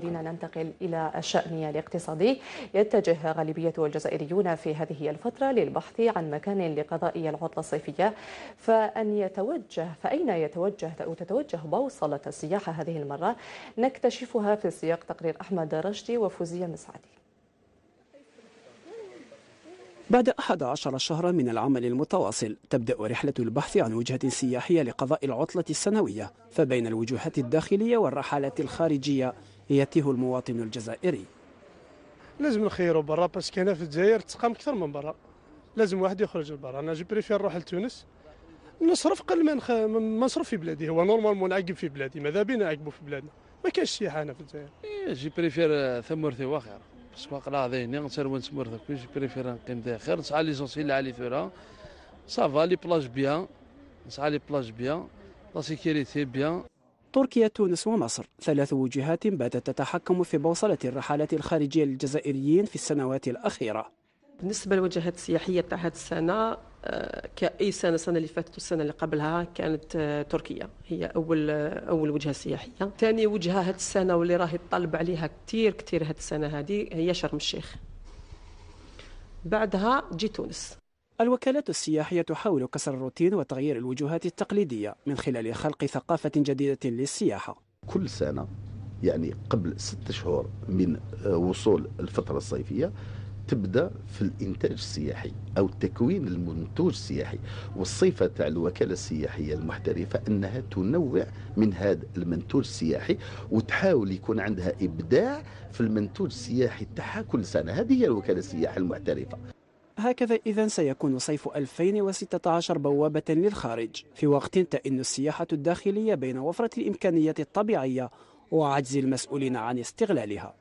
خلينا ننتقل إلى الشأن الاقتصادي يتجه غالبية الجزائريون في هذه الفترة للبحث عن مكان لقضاء العطلة الصيفية فأن يتوجه فأين يتوجه أو تتوجه بوصلة السياحة هذه المرة نكتشفها في سياق تقرير أحمد رشدي وفوزية مسعدي بعد 11 شهرا من العمل المتواصل تبدأ رحلة البحث عن وجهة سياحية لقضاء العطلة السنوية فبين الوجوهات الداخلية والرحلات الخارجية ياتيه المواطن الجزائري لازم نخيروا برا باسكو هنا في الجزائر تقام اكثر من برا لازم واحد يخرج لبرا انا جو بريفير نروح لتونس نصرف قل ما نخ... نصرف في بلادي هو نورمالمون نعقب في بلادي ماذا بينا نعقبوا في بلادنا ما كاينش سياحه هنا في الجزائر إيه، جي بريفير آه، ثمرتي واخر باسكو قلا ذهني غنسير وين ثمرتك جي بريفير نقيم داخل نسعى زونسي اللي علي ثورا سافا لي بلاج بيان نسعى لي بلاج بيان لا سيكيريتي بيان تركيا تونس ومصر ثلاث وجهات باتت تتحكم في بوصلة الرحلات الخارجية للجزائريين في السنوات الأخيرة بالنسبة للوجهات السياحية تاع هذه السنة آه، كأي سنة السنة اللي فاتت والسنة اللي قبلها كانت آه، تركيا هي أول آه، أول وجهة سياحية ثاني وجهة هذه السنة واللي راهي طالب عليها كثير كثير هذه السنة هذه هي شرم الشيخ بعدها تجي تونس الوكالات السياحية تحاول كسر الروتين وتغيير الوجهات التقليدية من خلال خلق ثقافة جديدة للسياحة كل سنة يعني قبل ست شهور من آه، وصول الفترة الصيفية تبدا في الانتاج السياحي او تكوين المنتوج السياحي والصفه تاع الوكاله السياحيه المحترفه انها تنوع من هذا المنتوج السياحي وتحاول يكون عندها ابداع في المنتوج السياحي تاعها كل سنه هذه هي الوكاله السياحيه المحترفه هكذا إذا سيكون صيف 2016 بوابة للخارج في وقت تئن السياحة الداخلية بين وفرة الإمكانيات الطبيعية وعجز المسؤولين عن استغلالها